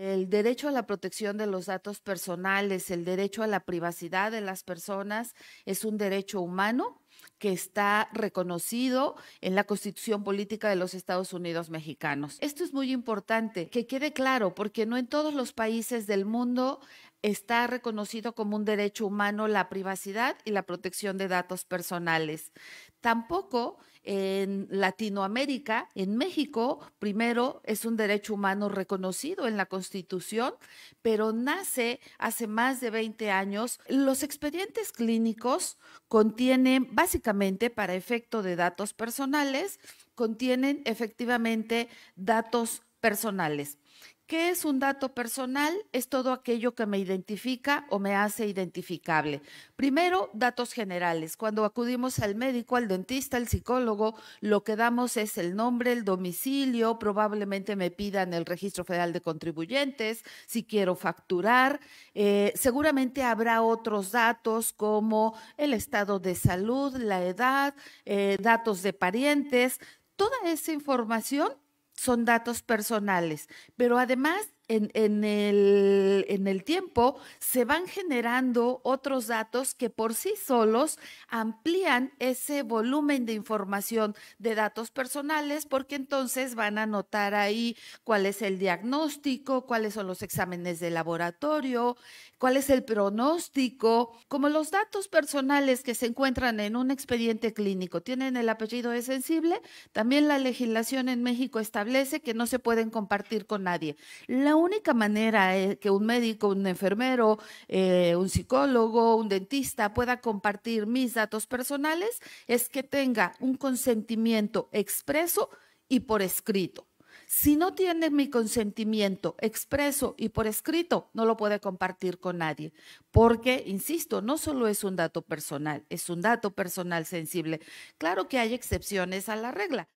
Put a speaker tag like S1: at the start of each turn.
S1: el derecho a la protección de los datos personales, el derecho a la privacidad de las personas es un derecho humano que está reconocido en la Constitución Política de los Estados Unidos Mexicanos. Esto es muy importante, que quede claro, porque no en todos los países del mundo está reconocido como un derecho humano la privacidad y la protección de datos personales. Tampoco en Latinoamérica, en México, primero es un derecho humano reconocido en la Constitución, pero nace hace más de 20 años. Los expedientes clínicos contienen, básicamente para efecto de datos personales, contienen efectivamente datos personales ¿Qué es un dato personal? Es todo aquello que me identifica o me hace identificable. Primero, datos generales. Cuando acudimos al médico, al dentista, al psicólogo, lo que damos es el nombre, el domicilio, probablemente me pidan el registro federal de contribuyentes, si quiero facturar. Eh, seguramente habrá otros datos como el estado de salud, la edad, eh, datos de parientes. Toda esa información son datos personales, pero además en, el, tiempo se van generando otros datos que por sí solos amplían ese volumen de información de datos personales porque entonces van a notar ahí cuál es el diagnóstico, cuáles son los exámenes de laboratorio, cuál es el pronóstico, como los datos personales que se encuentran en un expediente clínico tienen el apellido de sensible, también la legislación en México establece que no se pueden compartir con nadie. La única manera eh, que un médico, un enfermero, eh, un psicólogo, un dentista pueda compartir mis datos personales es que tenga un consentimiento expreso y por escrito. Si no tiene mi consentimiento expreso y por escrito, no lo puede compartir con nadie, porque, insisto, no solo es un dato personal, es un dato personal sensible. Claro que hay excepciones a la regla.